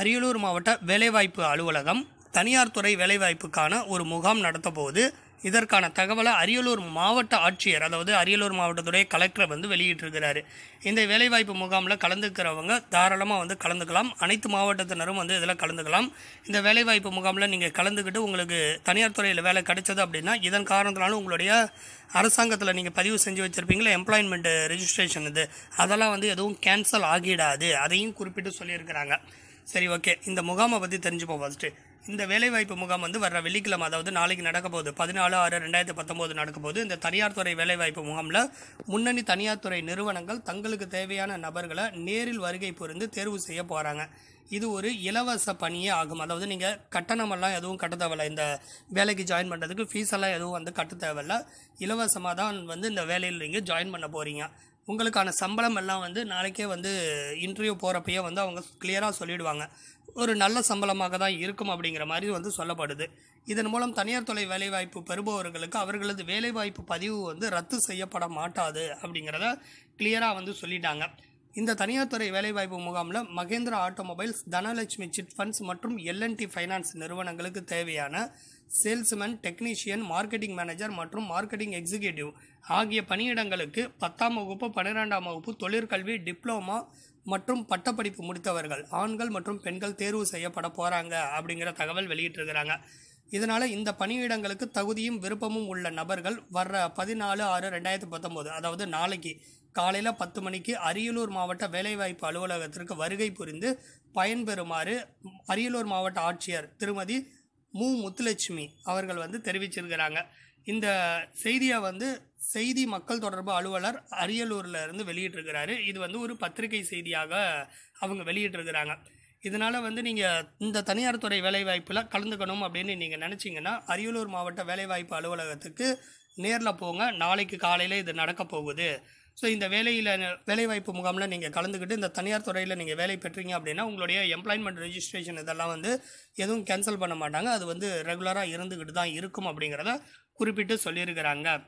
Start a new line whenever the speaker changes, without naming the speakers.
அரியலூர் மாவட்ட வேலைவாய்ப்பு அலுவலகம் தனியார் துறை வேலைவாய்ப்புக்கான ஒரு முகாம் நடத்தபோது இதற்கான தகவலை அரியலூர் மாவட்ட ஆட்சியர் அதாவது அரியலூர் மாவட்டத்துடைய கலெக்டர் வந்து வெளியிட்டிருக்கிறாரு இந்த வேலைவாய்ப்பு முகாமில் கலந்துக்கிறவங்க தாராளமாக வந்து கலந்துக்கலாம் அனைத்து மாவட்டத்தினரும் வந்து இதில் கலந்துக்கலாம் இந்த வேலைவாய்ப்பு முகாமில் நீங்கள் கலந்துக்கிட்டு உங்களுக்கு தனியார் துறையில் வேலை கிடைச்சது அப்படின்னா இதன் காரணத்தினாலும் உங்களுடைய அரசாங்கத்தில் நீங்கள் பதிவு செஞ்சு வச்சுருப்பீங்களா எம்ப்ளாய்மெண்ட்டு ரெஜிஸ்ட்ரேஷன் இது அதெல்லாம் வந்து எதுவும் கேன்சல் ஆகிடாது அதையும் குறிப்பிட்டு சொல்லியிருக்கிறாங்க சரி ஓகே இந்த முகாமை பற்றி தெரிஞ்சுப்போம் ஃபஸ்ட்டு இந்த வேலைவாய்ப்பு முகாம் வந்து வர வெள்ளிக்கிழமை அதாவது நாளைக்கு நடக்க போகுது பதினாலு ஆறு ரெண்டாயிரத்தி பத்தொம்போது நடக்கும் போது இந்த தனியார் துறை வேலைவாய்ப்பு முகாமில் முன்னணி தனியார் துறை நிறுவனங்கள் தங்களுக்கு தேவையான நபர்களை நேரில் வருகை புரிந்து தேர்வு செய்ய போகிறாங்க இது ஒரு இலவச பணியே ஆகும் அதாவது நீங்கள் கட்டணமெல்லாம் எதுவும் கட்ட தேவையில்ல இந்த வேலைக்கு ஜாயின் பண்ணுறதுக்கு ஃபீஸ் எல்லாம் எதுவும் வந்து கட்ட தேவையில்ல இலவசமாக தான் வந்து இந்த வேலையில் நீங்கள் ஜாயின் பண்ண போகிறீங்க உங்களுக்கான சம்பளம் எல்லாம் வந்து நாளைக்கே வந்து இன்டர்வியூ போகிறப்பையே வந்து அவங்க கிளியராக சொல்லிவிடுவாங்க ஒரு நல்ல சம்பளமாக தான் இருக்கும் அப்படிங்கிற மாதிரி வந்து சொல்லப்படுது இதன் மூலம் தனியார் தொலை வேலைவாய்ப்பு பெறுபவர்களுக்கு அவர்களது வேலைவாய்ப்பு பதிவு வந்து ரத்து செய்யப்பட மாட்டாது அப்படிங்கிறத கிளியராக வந்து சொல்லிட்டாங்க இந்த தனியார் துறை வேலைவாய்ப்பு முகாமில் Mahindra automobiles Dhanalakshmi chit funds மற்றும் எல்என்டி ஃபைனான்ஸ் நிறுவனங்களுக்கு தேவையான சேல்ஸ்மேன் டெக்னீஷியன் மார்க்கெட்டிங் மேனேஜர் மற்றும் மார்க்கெட்டிங் எக்ஸிக்யூட்டிவ் ஆகிய பணியிடங்களுக்கு பத்தாம் வகுப்பு பன்னிரெண்டாம் வகுப்பு தொழிற்கல்வி டிப்ளோமா மற்றும் பட்டப்படிப்பு முடித்தவர்கள் ஆண்கள் மற்றும் பெண்கள் தேர்வு செய்யப்பட போகிறாங்க அப்படிங்கிற தகவல் வெளியிட்டிருக்கிறாங்க இதனால் இந்த பணியிடங்களுக்கு தகுதியும் விருப்பமும் உள்ள நபர்கள் வர்ற பதினாலு ஆறு ரெண்டாயிரத்தி பத்தொம்போது அதாவது நாளைக்கு காலையில் பத்து மணிக்கு அரியலூர் மாவட்ட வேலைவாய்ப்பு அலுவலகத்திற்கு வருகை புரிந்து பயன்பெறுமாறு அரியலூர் மாவட்ட ஆட்சியர் திருமதி மு முத்துலட்சுமி அவர்கள் வந்து தெரிவிச்சிருக்கிறாங்க இந்த செய்தியை வந்து செய்தி மக்கள் தொடர்பு அலுவலர் அரியலூரில் இருந்து வெளியிட்டிருக்கிறாரு இது வந்து ஒரு பத்திரிகை செய்தியாக அவங்க வெளியிட்டிருக்கிறாங்க இதனால் வந்து நீங்கள் இந்த தனியார் துறை வேலைவாய்ப்பில் கலந்துக்கணும் அப்படின்னு நீங்கள் நினச்சிங்கன்னா அரியலூர் மாவட்ட வேலைவாய்ப்பு அலுவலகத்துக்கு நேரில் போங்க நாளைக்கு காலையில் இது நடக்க போகுது ஸோ இந்த வேலையில் வேலைவாய்ப்பு முகாமில் நீங்கள் கலந்துக்கிட்டு இந்த தனியார் துறையில் நீங்கள் வேலை பெற்றீங்க அப்படின்னா உங்களுடைய எம்ப்ளாய்மெண்ட் ரெஜிஸ்ட்ரேஷன் இதெல்லாம் வந்து எதுவும் கேன்சல் பண்ண மாட்டாங்க அது வந்து ரெகுலராக இருந்துக்கிட்டு தான் இருக்கும் அப்படிங்கிறத குறிப்பிட்டு சொல்லியிருக்கிறாங்க